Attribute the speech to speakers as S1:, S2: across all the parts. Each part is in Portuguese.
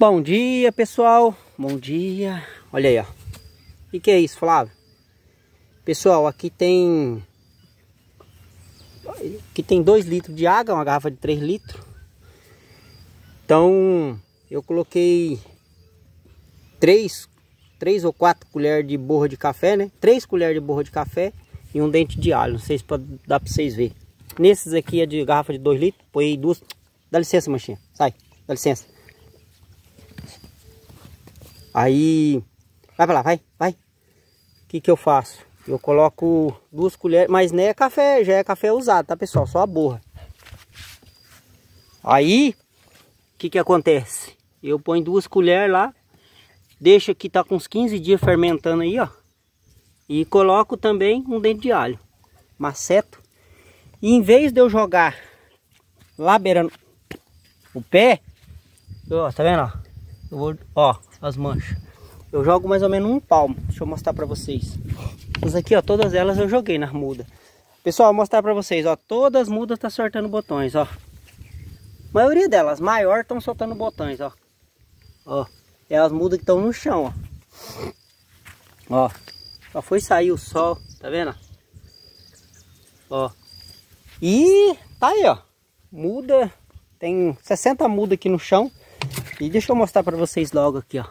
S1: Bom dia pessoal, bom dia, olha aí ó, o que é isso Flávio? Pessoal, aqui tem, aqui tem 2 litros de água, uma garrafa de 3 litros, então eu coloquei 3, ou 4 colheres de borra de café né, 3 colheres de borra de café e um dente de alho, não sei se dá para vocês verem. Nesses aqui é de garrafa de 2 litros, põe duas, dá licença manchinha, sai, dá licença. Aí, vai pra lá, vai, vai. O que que eu faço? Eu coloco duas colheres, mas nem é café, já é café usado, tá pessoal? Só a borra. Aí, o que que acontece? Eu ponho duas colheres lá, deixo aqui, tá com uns 15 dias fermentando aí, ó. E coloco também um dente de alho, maceto. E em vez de eu jogar lá beirando o pé, ó, tá vendo, ó? Eu vou, ó, as manchas. Eu jogo mais ou menos um palmo. Deixa eu mostrar para vocês. Essas aqui, ó, todas elas eu joguei nas mudas. Pessoal, vou mostrar para vocês, ó, todas as mudas tá soltando botões, ó. A maioria delas, maior, estão soltando botões, ó. Ó, é as mudas que estão no chão, ó. Ó, só foi sair o sol, tá vendo? Ó. E tá aí, ó. Muda, tem 60 mudas aqui no chão. E deixa eu mostrar para vocês logo aqui, ó.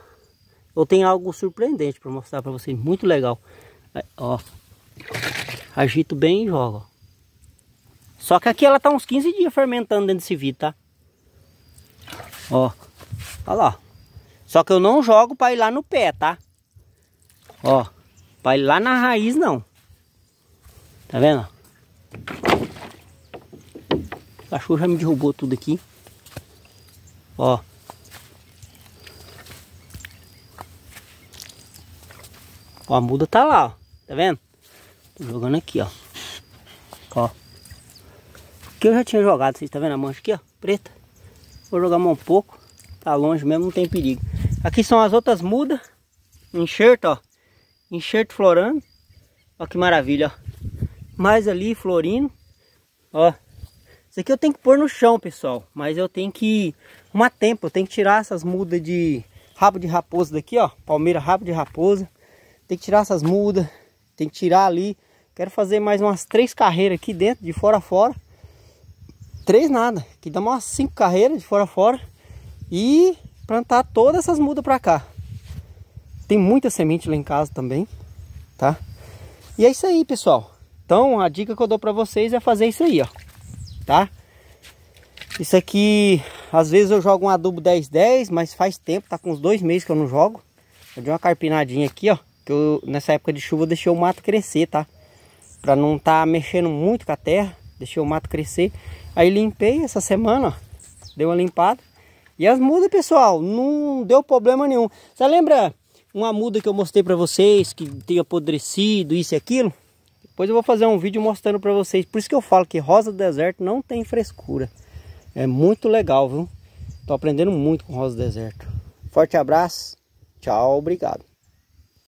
S1: Eu tenho algo surpreendente para mostrar para vocês, muito legal. ó, agito bem e jogo. Só que aqui ela tá uns 15 dias fermentando dentro desse vidro, tá? Ó, olha lá. Só que eu não jogo para ir lá no pé, tá? Ó, para ir lá na raiz não. Tá vendo? O cachorro já me derrubou tudo aqui. Ó. Ó, a muda tá lá, ó. Tá vendo? Tô jogando aqui, ó. Ó. Aqui eu já tinha jogado, vocês tá vendo a mancha aqui, ó? Preta. Vou jogar mais um pouco. Tá longe mesmo, não tem perigo. Aqui são as outras mudas. Enxerto, ó. Enxerto florando. Ó que maravilha, ó. Mais ali, florindo. Ó. Isso aqui eu tenho que pôr no chão, pessoal. Mas eu tenho que... Uma tempo, eu tenho que tirar essas mudas de... Rabo de raposa daqui, ó. Palmeira rabo de raposa. Tem que tirar essas mudas, tem que tirar ali. Quero fazer mais umas três carreiras aqui dentro, de fora a fora. Três nada, que dá umas cinco carreiras de fora a fora. E plantar todas essas mudas para cá. Tem muita semente lá em casa também, tá? E é isso aí, pessoal. Então, a dica que eu dou para vocês é fazer isso aí, ó. Tá? Isso aqui, às vezes eu jogo um adubo 10-10, mas faz tempo, tá com uns dois meses que eu não jogo. Eu dei uma carpinadinha aqui, ó que eu, nessa época de chuva eu deixei o mato crescer, tá? Pra não estar tá mexendo muito com a terra, deixei o mato crescer. Aí limpei essa semana, ó, deu uma limpada. E as mudas, pessoal, não deu problema nenhum. Você lembra uma muda que eu mostrei pra vocês, que tem apodrecido, isso e aquilo? Depois eu vou fazer um vídeo mostrando pra vocês. Por isso que eu falo que rosa do deserto não tem frescura. É muito legal, viu? Tô aprendendo muito com rosa do deserto. Forte abraço. Tchau, obrigado.